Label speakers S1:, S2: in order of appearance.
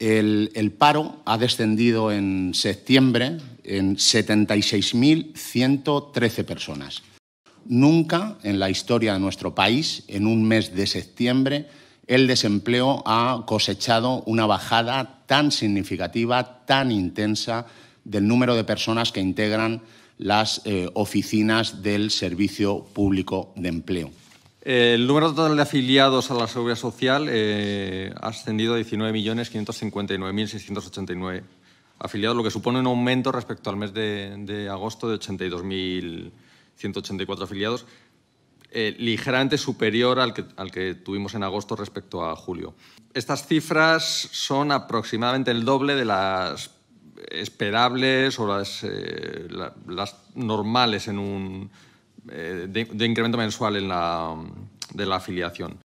S1: El, paro ha descendido en septiembre en 76.113 personas.
S2: Nunca
S1: en la historia de nuestro país, en un mes de septiembre, el desempleo ha cosechado una bajada tan significativa, tan intensa, del número de personas que integran las eh, oficinas del Servicio Público de Empleo.
S3: El número total de afiliados a la seguridad social eh, ha ascendido a 19.559.689 afiliados, lo que supone un aumento respecto al mes de, de agosto de 82.184 afiliados, eh, ligeramente superior al que, al que tuvimos en agosto respecto a julio. Estas cifras son aproximadamente el doble de las esperables o las, eh, las normales en un, de, incremento mensual en la, de la afiliación.